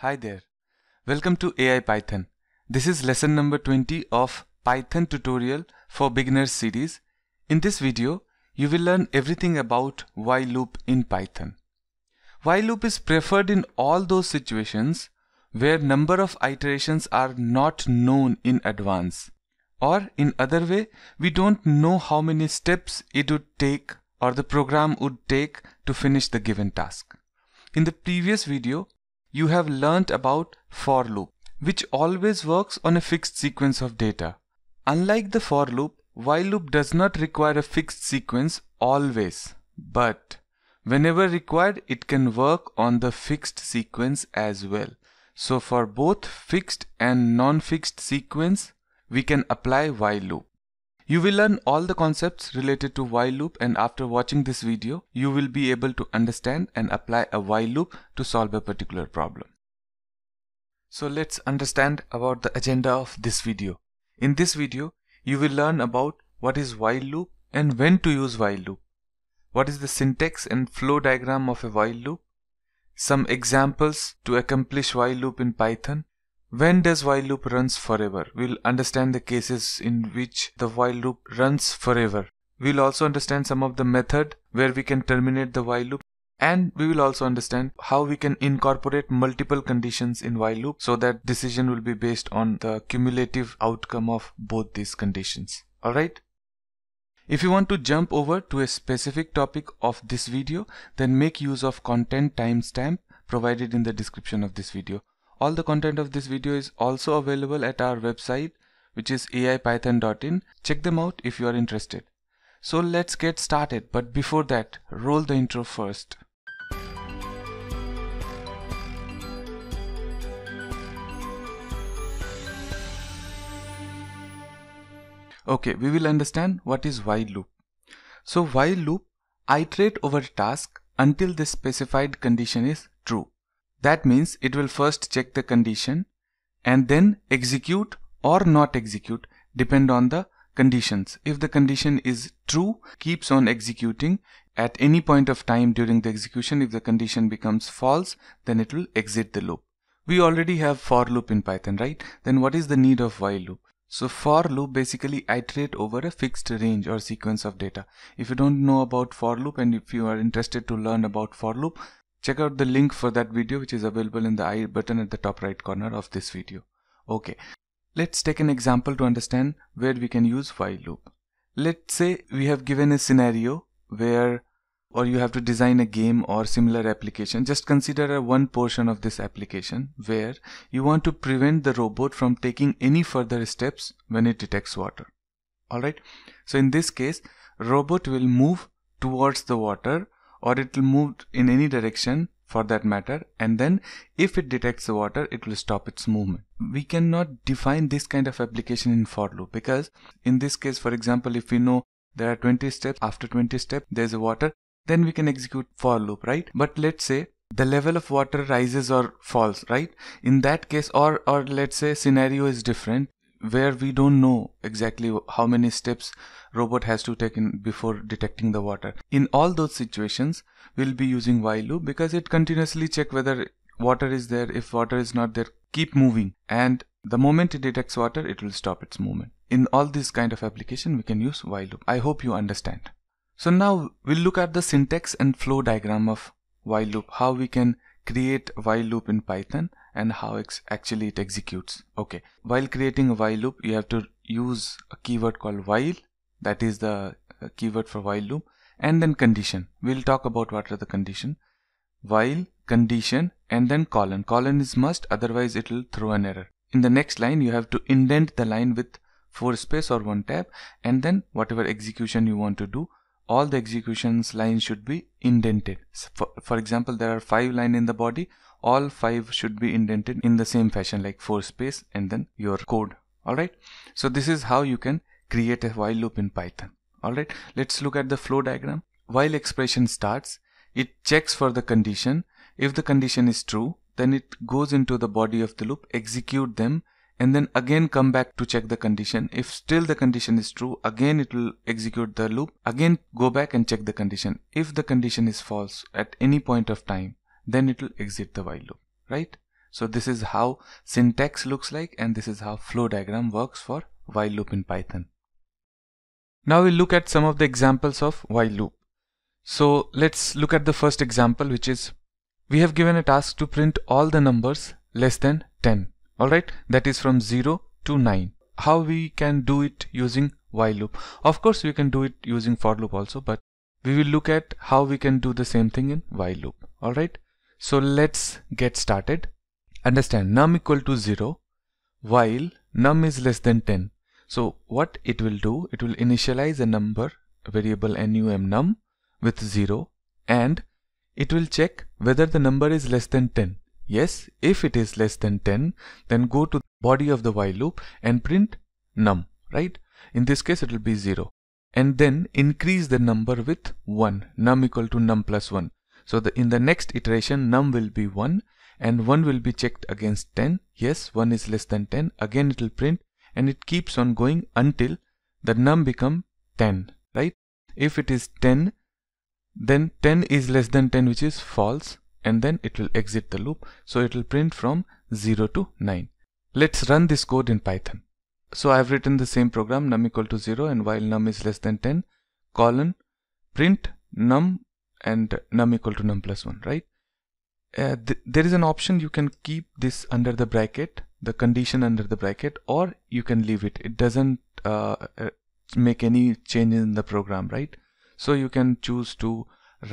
Hi there. Welcome to AI Python. This is lesson number 20 of Python tutorial for beginners series. In this video, you will learn everything about while loop in Python. While loop is preferred in all those situations where number of iterations are not known in advance. Or in other way, we don't know how many steps it would take or the program would take to finish the given task. In the previous video, you have learnt about for loop, which always works on a fixed sequence of data. Unlike the for loop, while loop does not require a fixed sequence always, but whenever required, it can work on the fixed sequence as well. So for both fixed and non-fixed sequence, we can apply while loop. You will learn all the concepts related to while loop and after watching this video, you will be able to understand and apply a while loop to solve a particular problem. So let's understand about the agenda of this video. In this video, you will learn about what is while loop and when to use while loop. What is the syntax and flow diagram of a while loop? Some examples to accomplish while loop in Python when does while loop runs forever? We'll understand the cases in which the while loop runs forever. We'll also understand some of the method where we can terminate the while loop and we will also understand how we can incorporate multiple conditions in while loop so that decision will be based on the cumulative outcome of both these conditions alright if you want to jump over to a specific topic of this video then make use of content timestamp provided in the description of this video all the content of this video is also available at our website which is aipython.in. Check them out if you are interested. So let's get started but before that roll the intro first. Okay, we will understand what is while loop. So while loop iterate over a task until the specified condition is true. That means it will first check the condition and then execute or not execute depend on the conditions. If the condition is true, keeps on executing at any point of time during the execution. If the condition becomes false, then it will exit the loop. We already have for loop in Python, right? Then what is the need of while loop? So for loop basically iterate over a fixed range or sequence of data. If you don't know about for loop and if you are interested to learn about for loop, Check out the link for that video which is available in the i button at the top right corner of this video. Okay, let's take an example to understand where we can use while loop. Let's say we have given a scenario where or you have to design a game or similar application just consider a one portion of this application where you want to prevent the robot from taking any further steps when it detects water alright so in this case robot will move towards the water or it will move in any direction for that matter and then if it detects the water it will stop its movement we cannot define this kind of application in for loop because in this case for example if we know there are 20 steps after 20 steps, there's a water then we can execute for loop right but let's say the level of water rises or falls right in that case or or let's say scenario is different where we don't know exactly how many steps robot has to take in before detecting the water. In all those situations, we'll be using while loop because it continuously check whether water is there. If water is not there, keep moving. And the moment it detects water, it will stop its movement. In all these kind of application, we can use while loop. I hope you understand. So now we'll look at the syntax and flow diagram of while loop, how we can create while loop in Python and how it's actually it executes okay while creating a while loop you have to use a keyword called while that is the uh, keyword for while loop and then condition we'll talk about what are the condition while condition and then colon colon is must otherwise it will throw an error in the next line you have to indent the line with four space or one tab and then whatever execution you want to do all the executions lines should be indented for, for example there are five line in the body all five should be indented in the same fashion like four space and then your code alright so this is how you can create a while loop in python alright let's look at the flow diagram while expression starts it checks for the condition if the condition is true then it goes into the body of the loop execute them and then again come back to check the condition if still the condition is true again it will execute the loop again go back and check the condition if the condition is false at any point of time then it will exit the while loop right so this is how syntax looks like and this is how flow diagram works for while loop in python now we'll look at some of the examples of while loop so let's look at the first example which is we have given a task to print all the numbers less than 10 alright that is from 0 to 9 how we can do it using while loop of course we can do it using for loop also but we will look at how we can do the same thing in while loop alright so let's get started understand num equal to 0 while num is less than 10 so what it will do it will initialize a number variable num num with 0 and it will check whether the number is less than 10 Yes, if it is less than 10, then go to the body of the while loop and print num, right? In this case, it will be 0. And then increase the number with 1, num equal to num plus 1. So the, in the next iteration, num will be 1 and 1 will be checked against 10. Yes, 1 is less than 10. Again, it will print and it keeps on going until the num become 10, right? If it is 10, then 10 is less than 10, which is false and then it will exit the loop so it will print from 0 to 9 let's run this code in python so i've written the same program num equal to 0 and while num is less than 10 colon print num and num equal to num plus 1 right uh, th there is an option you can keep this under the bracket the condition under the bracket or you can leave it it doesn't uh, uh make any change in the program right so you can choose to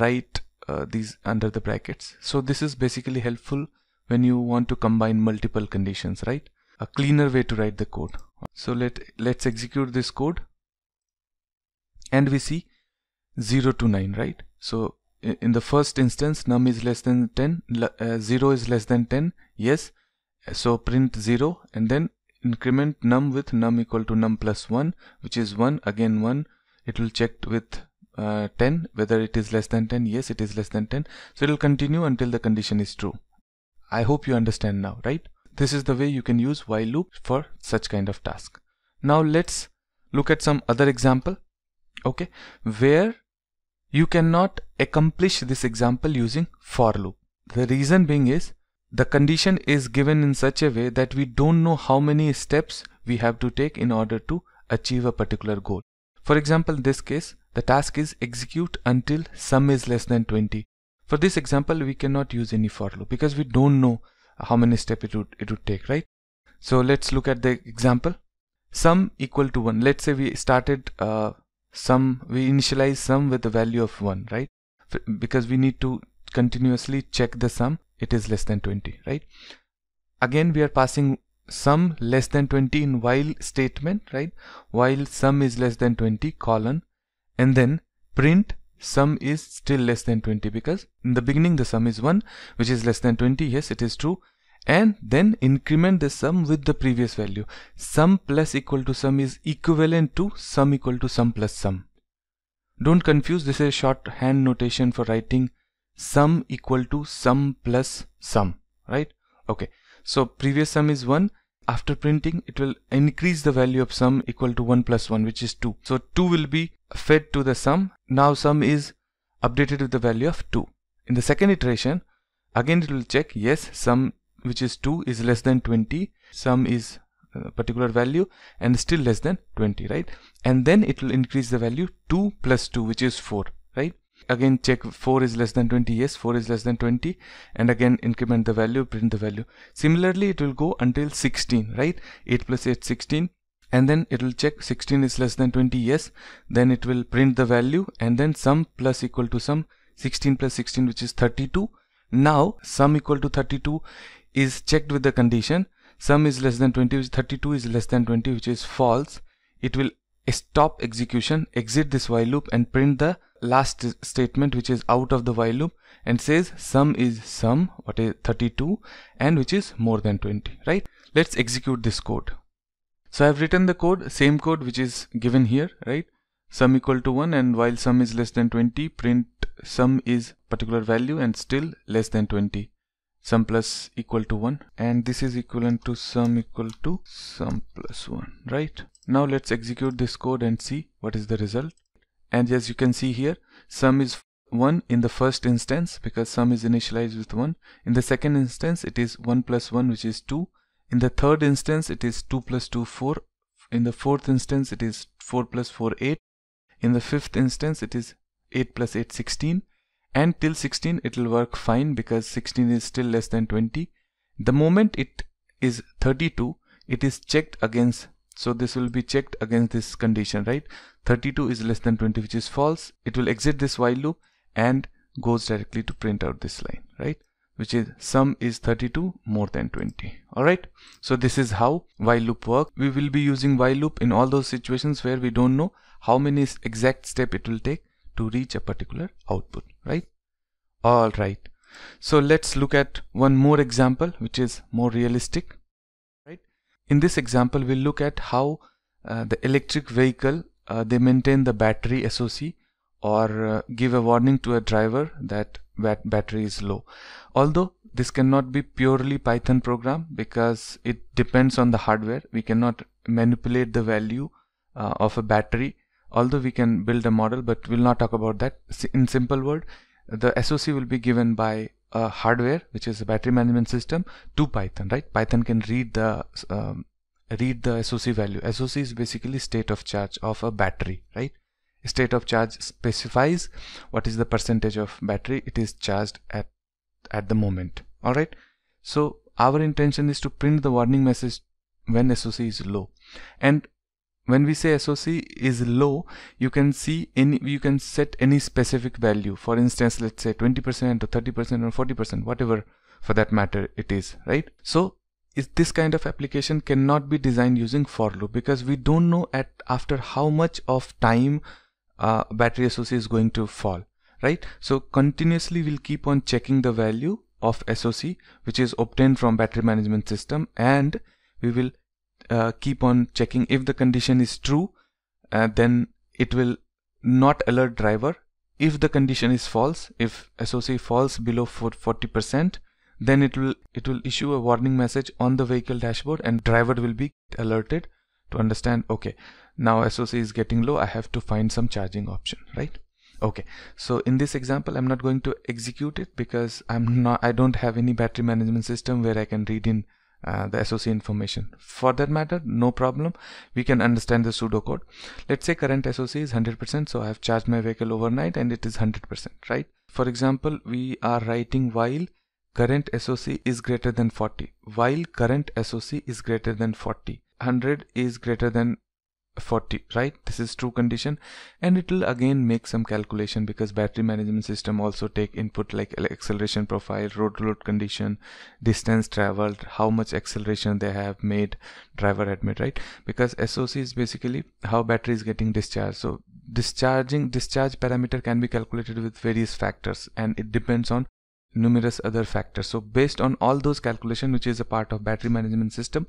write uh, these under the brackets so this is basically helpful when you want to combine multiple conditions right a cleaner way to write the code so let let's execute this code and we see 0 to 9 right so in the first instance num is less than 10 uh, 0 is less than 10 yes so print 0 and then increment num with num equal to num plus 1 which is 1 again 1 it will check with uh, 10 whether it is less than 10 yes it is less than 10 so it will continue until the condition is true I hope you understand now right this is the way you can use while loop for such kind of task now let's look at some other example okay where you cannot accomplish this example using for loop the reason being is the condition is given in such a way that we don't know how many steps we have to take in order to achieve a particular goal for example, in this case, the task is execute until sum is less than 20. For this example, we cannot use any for loop because we don't know how many steps it would, it would take, right? So let's look at the example. Sum equal to 1. Let's say we started uh, sum, we initialize sum with the value of 1, right? F because we need to continuously check the sum, it is less than 20, right? Again, we are passing sum less than 20 in while statement right while sum is less than 20 colon and then print sum is still less than 20 because in the beginning the sum is 1 which is less than 20 yes it is true and then increment the sum with the previous value sum plus equal to sum is equivalent to sum equal to sum plus sum don't confuse this is a shorthand notation for writing sum equal to sum plus sum right okay so previous sum is 1. After printing, it will increase the value of sum equal to 1 plus 1, which is 2. So 2 will be fed to the sum. Now sum is updated with the value of 2. In the second iteration, again it will check, yes, sum which is 2 is less than 20. Sum is uh, particular value and still less than 20 right and then it will increase the value 2 plus 2 which is 4 right again check 4 is less than 20 yes 4 is less than 20 and again increment the value print the value similarly it will go until 16 right 8 plus 8 16 and then it will check 16 is less than 20 yes then it will print the value and then sum plus equal to sum 16 plus 16 which is 32 now sum equal to 32 is checked with the condition sum is less than 20 which 32 is less than 20 which is false it will stop execution exit this while loop and print the last statement which is out of the while loop and says sum is sum what is 32 and which is more than 20 right let's execute this code so I've written the code same code which is given here right sum equal to 1 and while sum is less than 20 print sum is particular value and still less than 20 sum plus equal to 1 and this is equivalent to sum equal to sum plus 1 right now let's execute this code and see what is the result and as you can see here sum is 1 in the first instance because sum is initialized with 1 in the second instance it is 1 plus 1 which is 2 in the third instance it is 2 plus 2 4 in the fourth instance it is 4 plus 4 8 in the fifth instance it is 8 plus 8 16 and till 16 it will work fine because 16 is still less than 20 the moment it is 32 it is checked against so this will be checked against this condition right 32 is less than 20 which is false it will exit this while loop and goes directly to print out this line right which is sum is 32 more than 20 alright so this is how while loop work we will be using while loop in all those situations where we don't know how many exact step it will take to reach a particular output right alright so let's look at one more example which is more realistic in this example, we'll look at how uh, the electric vehicle, uh, they maintain the battery SOC or uh, give a warning to a driver that bat battery is low. Although this cannot be purely Python program because it depends on the hardware. We cannot manipulate the value uh, of a battery although we can build a model but we'll not talk about that. In simple word, the SOC will be given by hardware, which is a battery management system, to Python, right? Python can read the um, read the SOC value. SOC is basically state of charge of a battery, right? State of charge specifies what is the percentage of battery it is charged at at the moment. All right. So our intention is to print the warning message when SOC is low, and when we say SOC is low you can see any you can set any specific value for instance let's say 20% or 30% or 40% whatever for that matter it is right so is this kind of application cannot be designed using for loop because we don't know at after how much of time uh, battery SOC is going to fall right so continuously we'll keep on checking the value of SOC which is obtained from battery management system and we will uh, keep on checking if the condition is true uh, then it will not alert driver if the condition is false if SOC falls below 40% then it will it will issue a warning message on the vehicle dashboard and driver will be alerted to understand okay now SOC is getting low I have to find some charging option right okay so in this example I'm not going to execute it because I'm not I don't have any battery management system where I can read in uh, the SOC information. For that matter, no problem. We can understand the pseudocode. Let's say current SOC is 100%. So I have charged my vehicle overnight and it is 100%, right? For example, we are writing while current SOC is greater than 40. While current SOC is greater than 40. 100 is greater than 40 right this is true condition and it will again make some calculation because battery management system also take input like acceleration profile road load condition distance traveled how much acceleration they have made driver admit, right because soc is basically how battery is getting discharged so discharging discharge parameter can be calculated with various factors and it depends on numerous other factors so based on all those calculation which is a part of battery management system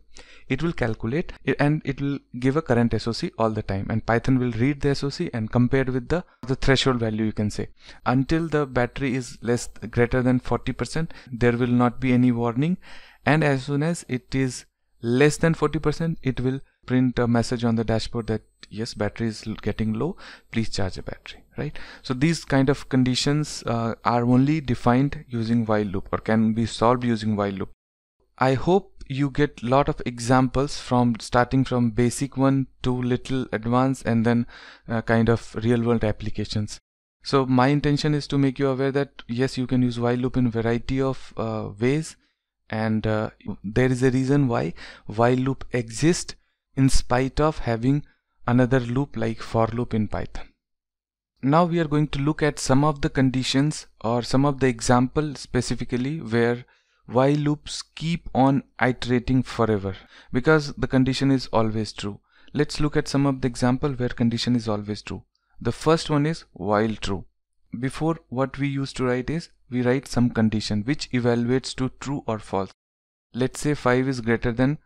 it will calculate and it will give a current SOC all the time and Python will read the SOC and compare with the the threshold value you can say until the battery is less greater than 40% there will not be any warning and as soon as it is less than 40% it will print a message on the dashboard that yes battery is getting low please charge the battery right so these kind of conditions uh, are only defined using while loop or can be solved using while loop i hope you get lot of examples from starting from basic one to little advanced and then uh, kind of real world applications so my intention is to make you aware that yes you can use while loop in variety of uh, ways and uh, there is a reason why while loop exists in spite of having another loop like for loop in Python. Now we are going to look at some of the conditions or some of the example specifically where while loops keep on iterating forever because the condition is always true. Let's look at some of the example where condition is always true. The first one is while true. Before what we used to write is we write some condition which evaluates to true or false. Let's say 5 is greater than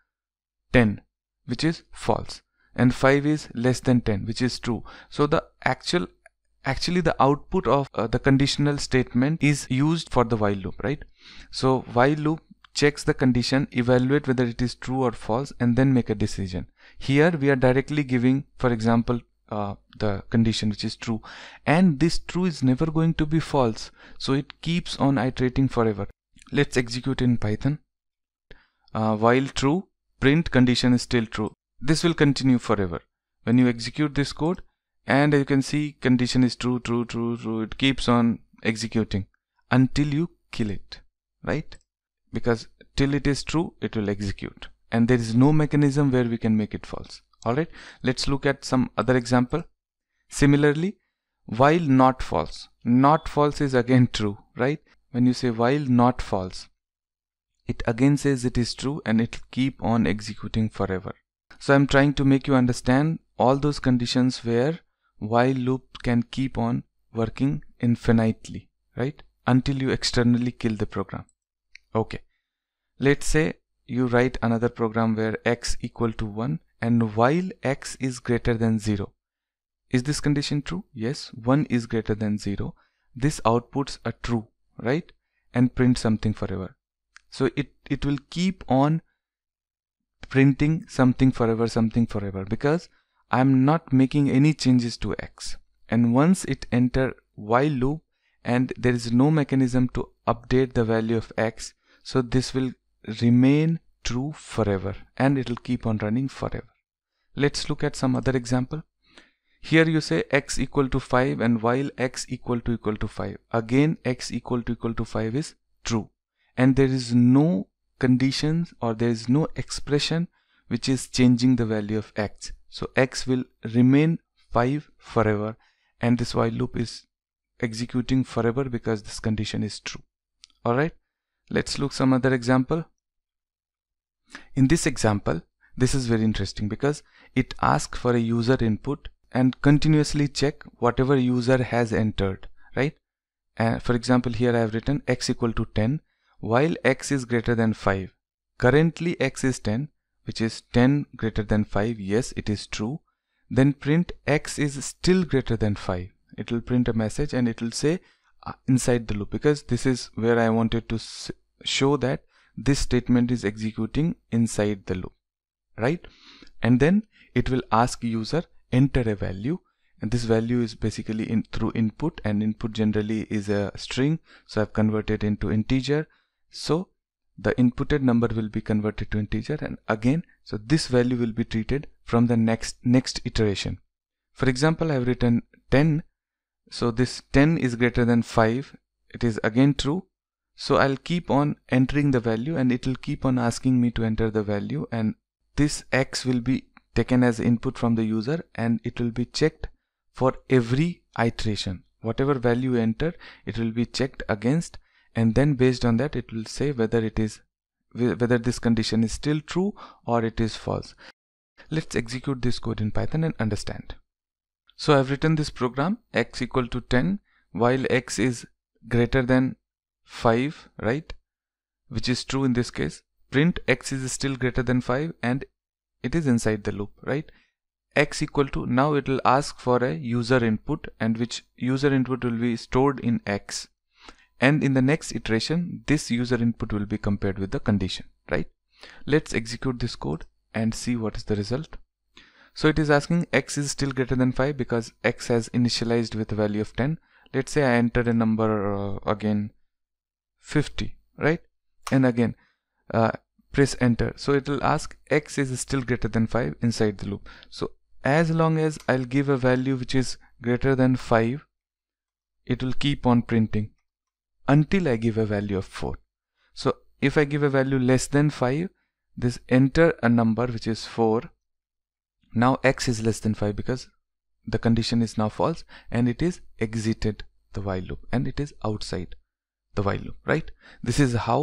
10 which is false and 5 is less than 10 which is true so the actual actually the output of uh, the conditional statement is used for the while loop right so while loop checks the condition evaluate whether it is true or false and then make a decision here we are directly giving for example uh, the condition which is true and this true is never going to be false so it keeps on iterating forever let's execute in python uh, while true print condition is still true. This will continue forever. When you execute this code and you can see condition is true, true, true, true. It keeps on executing until you kill it, right? Because till it is true, it will execute. And there is no mechanism where we can make it false. Alright, let's look at some other example. Similarly, while not false. Not false is again true, right? When you say while not false, it again says it is true and it will keep on executing forever so i'm trying to make you understand all those conditions where while loop can keep on working infinitely right until you externally kill the program okay let's say you write another program where x equal to 1 and while x is greater than 0 is this condition true yes 1 is greater than 0 this outputs a true right and print something forever so it it will keep on printing something forever something forever because I'm not making any changes to X and once it enter while loop and there is no mechanism to update the value of X so this will remain true forever and it will keep on running forever let's look at some other example here you say x equal to 5 and while x equal to equal to 5 again x equal to equal to 5 is true and there is no condition or there is no expression which is changing the value of x so x will remain 5 forever and this while loop is executing forever because this condition is true alright let's look some other example in this example this is very interesting because it asks for a user input and continuously check whatever user has entered right uh, for example here I have written x equal to 10 while x is greater than 5. Currently x is 10 which is 10 greater than 5. Yes, it is true. Then print x is still greater than 5. It will print a message and it will say uh, inside the loop because this is where I wanted to show that this statement is executing inside the loop right and then it will ask user enter a value and this value is basically in through input and input generally is a string so I've converted into integer so the inputted number will be converted to integer and again so this value will be treated from the next next iteration for example I have written 10 so this 10 is greater than 5 it is again true so I'll keep on entering the value and it will keep on asking me to enter the value and this X will be taken as input from the user and it will be checked for every iteration whatever value you enter it will be checked against and then based on that it will say whether it is whether this condition is still true or it is false let's execute this code in python and understand so i've written this program x equal to 10 while x is greater than 5 right which is true in this case print x is still greater than 5 and it is inside the loop right x equal to now it will ask for a user input and which user input will be stored in x and in the next iteration this user input will be compared with the condition right let's execute this code and see what is the result so it is asking x is still greater than 5 because x has initialized with a value of 10 let's say I enter a number uh, again 50 right and again uh, press enter so it will ask x is still greater than 5 inside the loop so as long as I'll give a value which is greater than 5 it will keep on printing until I give a value of 4 so if I give a value less than 5 this enter a number which is 4 now x is less than 5 because the condition is now false and it is exited the while loop and it is outside the while loop right this is how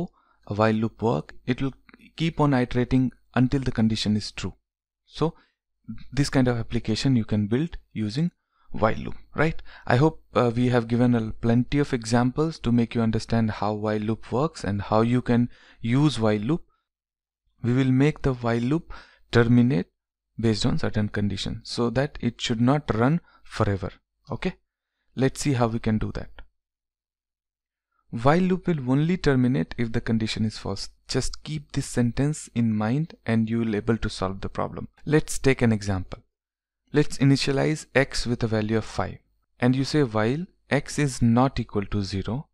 a while loop work it will keep on iterating until the condition is true so this kind of application you can build using while loop right I hope uh, we have given a, plenty of examples to make you understand how while loop works and how you can use while loop we will make the while loop terminate based on certain conditions so that it should not run forever okay let's see how we can do that while loop will only terminate if the condition is false just keep this sentence in mind and you will able to solve the problem let's take an example Let's initialize x with a value of 5 and you say while x is not equal to 0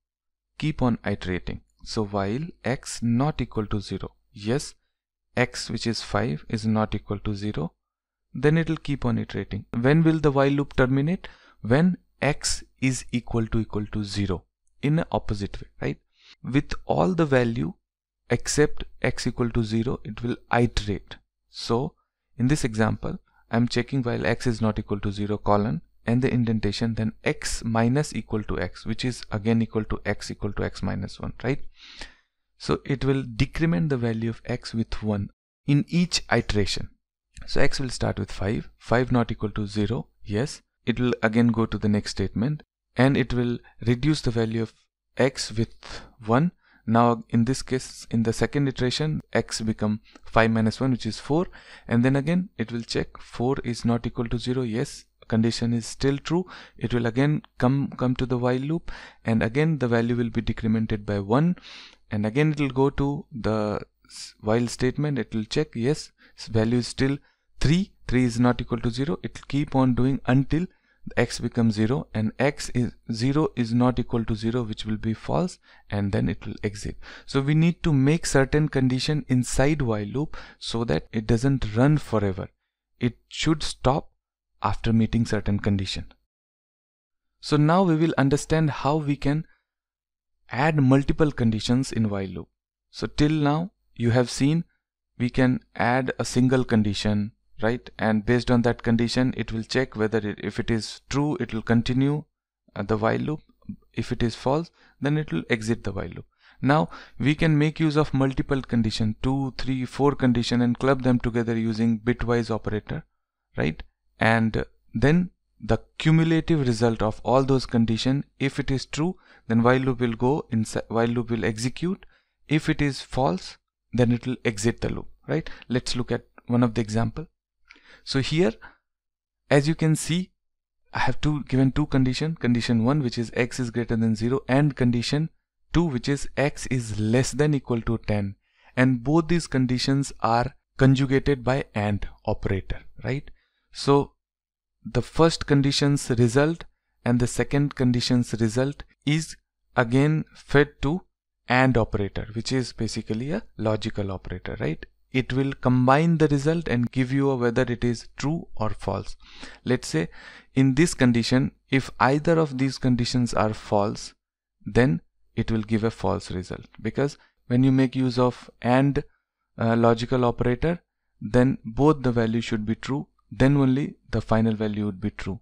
keep on iterating. So while x not equal to 0 yes x which is 5 is not equal to 0 then it will keep on iterating. When will the while loop terminate? When x is equal to equal to 0 in an opposite way right with all the value except x equal to 0 it will iterate so in this example I'm checking while x is not equal to 0 colon and the indentation then x minus equal to x which is again equal to x equal to x minus 1 right so it will decrement the value of x with 1 in each iteration so x will start with 5 5 not equal to 0 yes it will again go to the next statement and it will reduce the value of x with 1 now in this case in the second iteration x become 5 minus 1 which is 4 and then again it will check 4 is not equal to 0 yes condition is still true it will again come come to the while loop and again the value will be decremented by 1 and again it will go to the while statement it will check yes value is still 3 3 is not equal to 0 it will keep on doing until x becomes 0 and x is 0 is not equal to 0 which will be false and then it will exit so we need to make certain condition inside while loop so that it doesn't run forever it should stop after meeting certain condition so now we will understand how we can add multiple conditions in while loop so till now you have seen we can add a single condition right and based on that condition it will check whether it, if it is true it will continue uh, the while loop if it is false then it will exit the while loop now we can make use of multiple condition 2 3 4 condition and club them together using bitwise operator right and then the cumulative result of all those condition if it is true then while loop will go inside while loop will execute if it is false then it will exit the loop right let's look at one of the example so here as you can see I have two given two condition condition 1 which is x is greater than 0 and condition 2 which is x is less than equal to 10 and both these conditions are conjugated by AND operator right so the first condition's result and the second condition's result is again fed to AND operator which is basically a logical operator right it will combine the result and give you whether it is true or false let's say in this condition if either of these conditions are false then it will give a false result because when you make use of and uh, logical operator then both the value should be true then only the final value would be true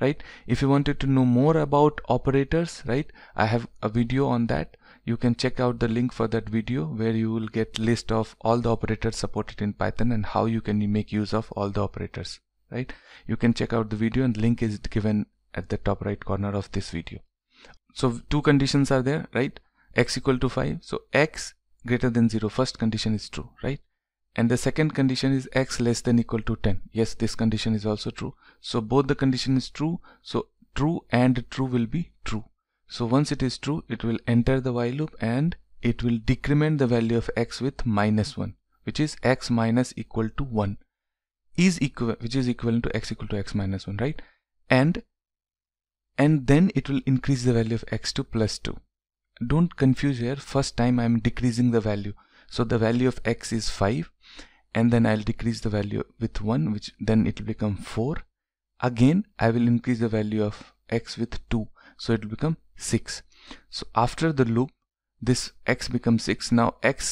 right if you wanted to know more about operators right i have a video on that you can check out the link for that video where you will get list of all the operators supported in Python and how you can make use of all the operators right you can check out the video and link is given at the top right corner of this video so two conditions are there right x equal to 5 so x greater than 0 first condition is true right and the second condition is x less than equal to 10 yes this condition is also true so both the condition is true so true and true will be true so once it is true, it will enter the while loop and it will decrement the value of x with minus 1, which is x minus equal to 1 is equal, which is equivalent to x equal to x minus 1, right? And and then it will increase the value of x to plus 2. Don't confuse here. First time I'm decreasing the value. So the value of x is 5 and then I'll decrease the value with 1 which then it will become 4. Again I will increase the value of x with 2 so it will become 6 so after the loop this x becomes 6 now x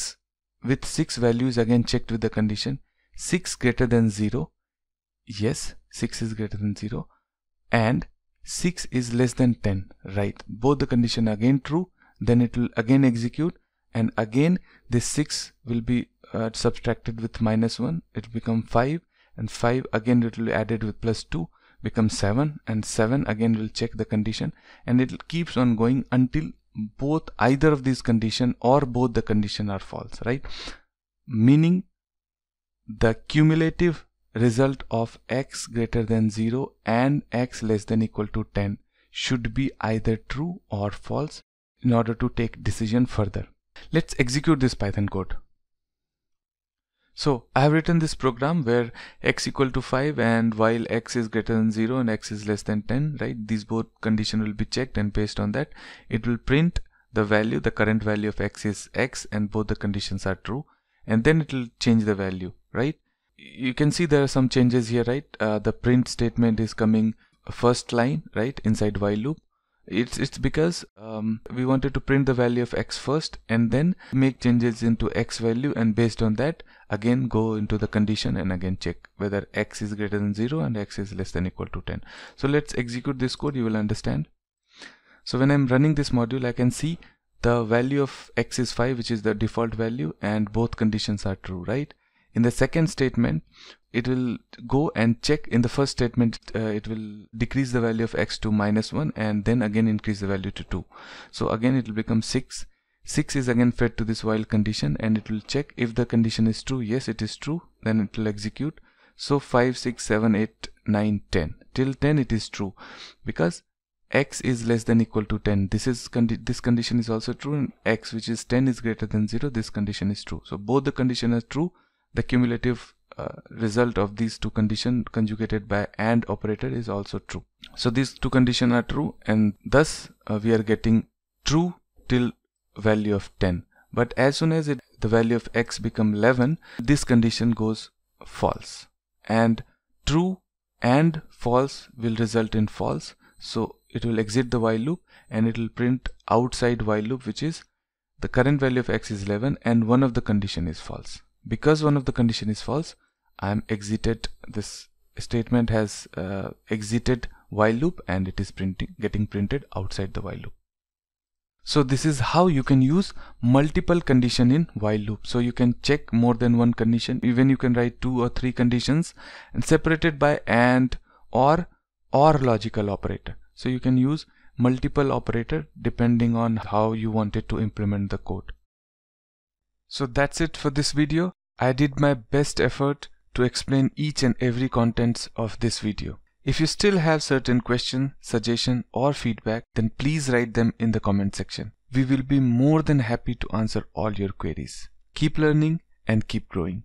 with 6 values again checked with the condition 6 greater than 0 yes 6 is greater than 0 and 6 is less than 10 right both the condition again true then it will again execute and again this 6 will be uh, subtracted with minus 1 it will become 5 and 5 again it will be added with plus 2 becomes 7 and 7 again will check the condition and it keeps on going until both either of these condition or both the condition are false right meaning the cumulative result of x greater than 0 and x less than equal to 10 should be either true or false in order to take decision further let's execute this python code so I have written this program where x equal to 5 and while x is greater than 0 and x is less than 10, right? These both condition will be checked and based on that, it will print the value, the current value of x is x and both the conditions are true and then it will change the value, right? You can see there are some changes here, right? Uh, the print statement is coming first line, right? Inside while loop. It's, it's because um, we wanted to print the value of x first and then make changes into x value and based on that again go into the condition and again check whether x is greater than 0 and x is less than equal to 10 so let's execute this code you will understand so when I'm running this module I can see the value of x is 5 which is the default value and both conditions are true right in the second statement it will go and check in the first statement uh, it will decrease the value of x to minus 1 and then again increase the value to 2 so again it will become 6 6 is again fed to this while condition and it will check if the condition is true yes it is true then it will execute so 5 6 7 8 9 10 till 10 it is true because x is less than equal to 10 this is condi this condition is also true and x which is 10 is greater than 0 this condition is true so both the condition are true the cumulative uh, result of these two condition conjugated by and operator is also true so these two condition are true and thus uh, we are getting true till value of 10 but as soon as it, the value of x become 11 this condition goes false and true and false will result in false so it will exit the while loop and it will print outside while loop which is the current value of x is 11 and one of the condition is false because one of the condition is false I am exited this statement has uh, exited while loop and it is printing getting printed outside the while loop so this is how you can use multiple condition in while loop. So you can check more than one condition. Even you can write two or three conditions and separated by AND or or logical operator. So you can use multiple operator depending on how you wanted to implement the code. So that's it for this video. I did my best effort to explain each and every contents of this video. If you still have certain questions, suggestion or feedback, then please write them in the comment section. We will be more than happy to answer all your queries. Keep learning and keep growing.